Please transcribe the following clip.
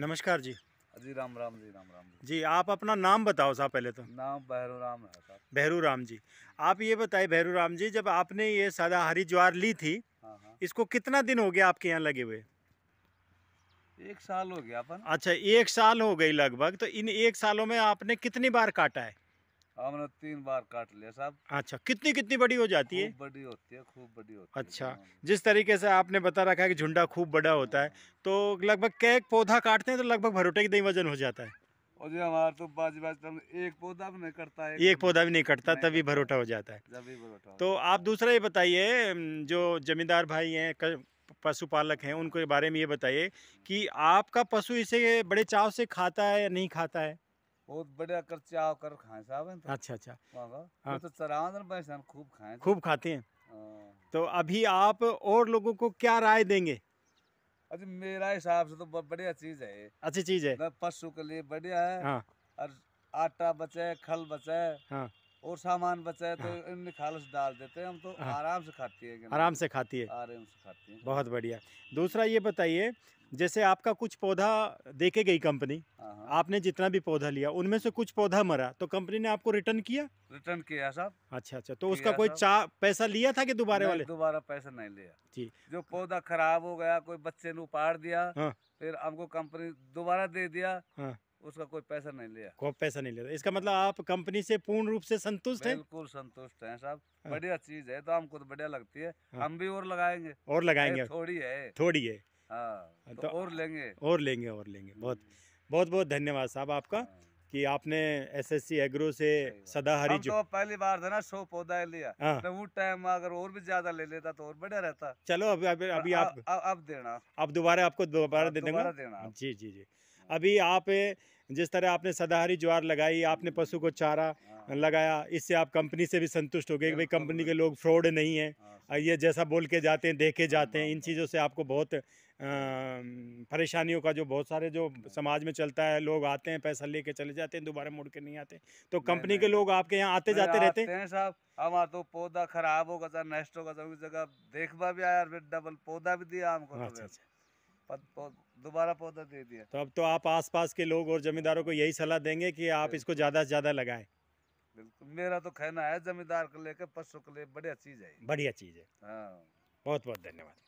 नमस्कार जी जी राम राम जी राम राम जी जी आप अपना नाम बताओ साहब पहले तो नाम बहरू राम है साहब बहरू राम जी आप ये बताए बहरू राम जी जब आपने ये सादा हरी ज्वार ली थी हाँ, हाँ। इसको कितना दिन हो गया आपके यहाँ लगे हुए एक साल हो गया अपन अच्छा एक साल हो गई लगभग तो इन एक सालों में आपने कितनी बार काटा है हमने तीन बार काट लिया साहब अच्छा कितनी कितनी बड़ी हो जाती है बड़ी होती है खूब बड़ी होती अच्छा, है अच्छा जिस तरीके से आपने बता रखा है कि झुंडा खूब बड़ा होता है हाँ। तो लगभग कैक पौधा काटते हैं तो लगभग भरोटे की दही वजन हो जाता है और जो हमारा तो बाजी बाजी तो एक पौधा भी नहीं करता है एक पौधा भी नहीं कटता तभी भरोटा हो जाता है तो आप दूसरा ये बताइए जो जमींदार भाई हैं पशुपालक हैं उनके बारे में ये बताइए कि आपका पशु इसे बड़े चाव से खाता है या नहीं खाता है बहुत बढ़िया कर चाव कर खाए साहब तो। अच्छा अच्छा हाँ। तो चरावन खूब खाए तो। खूब खाते हैं हाँ। तो अभी आप और लोगों को क्या राय देंगे अच्छा मेरा हिसाब से तो बढ़िया चीज है अच्छी चीज है पशु के लिए बढ़िया है हाँ। और आटा बचे खल बचे हाँ। और सामान बचे तो हाँ। इनमें खालस डाल देते हैं हम तो आराम से खाती है आराम से खाती है आराम से खाती है बहुत बढ़िया दूसरा ये बताइए जैसे आपका कुछ पौधा देखे गई कंपनी आपने जितना भी पौधा लिया उनमें से कुछ पौधा मरा तो कंपनी ने आपको रिटर्न किया रिटर्न किया साहब अच्छा अच्छा तो उसका कोई चा पैसा लिया था कि दोबारे वाले दोबारा पैसा नहीं लिया जी जो पौधा खराब हो गया कोई बच्चे ने उपाड़ दिया हाँ। फिर हमको कंपनी दोबारा दे दिया हाँ। उसका कोई पैसा नहीं लिया कोई पैसा नहीं लिया इसका मतलब आप कंपनी से पूर्ण रूप से संतुष्ट हैं बिल्कुल संतुष्ट हैं साहब हाँ। बढ़िया चीज है तो हमको तो बढ़िया लगती है हाँ। हम भी और लगाएंगे और लगाएंगे थोड़ी है थोड़ी है हाँ, हाँ, तो, तो और लेंगे और लेंगे और लेंगे बहुत हम्म। बहुत बहुत धन्यवाद साहब आपका हाँ। कि आपने एसएससी एग्रो से सदा हरी जो तो पहली बार था ना सौ पौधा लिया हाँ। तो वो टाइम अगर और भी ज्यादा ले लेता तो और बढ़िया रहता चलो अभी अभी, अभी आप अब देना अब दोबारा आपको दोबारा दे देंगे देना जी जी जी अभी आप जिस तरह आपने सदाहरी ज्वार लगाई आपने हम्म। पशु को चारा हाँ। लगाया इससे आप कंपनी से भी संतुष्ट हो गए भाई कंपनी के लोग फ्रॉड नहीं है ये जैसा बोल के जाते हैं देखे जाते हैं इन चीज़ों से आपको बहुत परेशानियों का जो बहुत सारे जो हाँ। समाज में चलता है लोग आते हैं पैसा लेके चले जाते हैं दोबारा मुड़ के नहीं आते तो कंपनी के लोग आपके यहाँ आते जाते रहते हैं साहब हमारा तो पौधा खराब होगा सर नष्ट होगा सर उस जगह देखवा भी आया फिर डबल पौधा भी दिया हमको अच्छा, तो अच्छा। दोबारा पौधा दे दिया तो अब तो आप आसपास के लोग और जमींदारों को यही सलाह देंगे कि आप इसको ज़्यादा से ज़्यादा लगाएं बिल्कुल मेरा तो कहना है जमींदार को लेकर पशु के लिए बढ़िया चीज़ है बढ़िया चीज़ है हाँ बहुत बहुत धन्यवाद